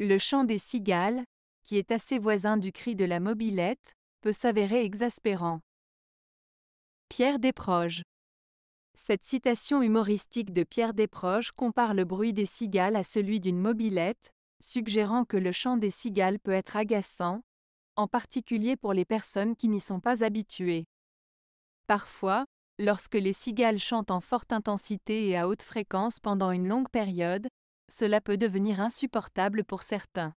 Le chant des cigales, qui est assez voisin du cri de la mobilette, peut s'avérer exaspérant. Pierre Desproges Cette citation humoristique de Pierre Desproges compare le bruit des cigales à celui d'une mobilette, suggérant que le chant des cigales peut être agaçant, en particulier pour les personnes qui n'y sont pas habituées. Parfois, lorsque les cigales chantent en forte intensité et à haute fréquence pendant une longue période, cela peut devenir insupportable pour certains.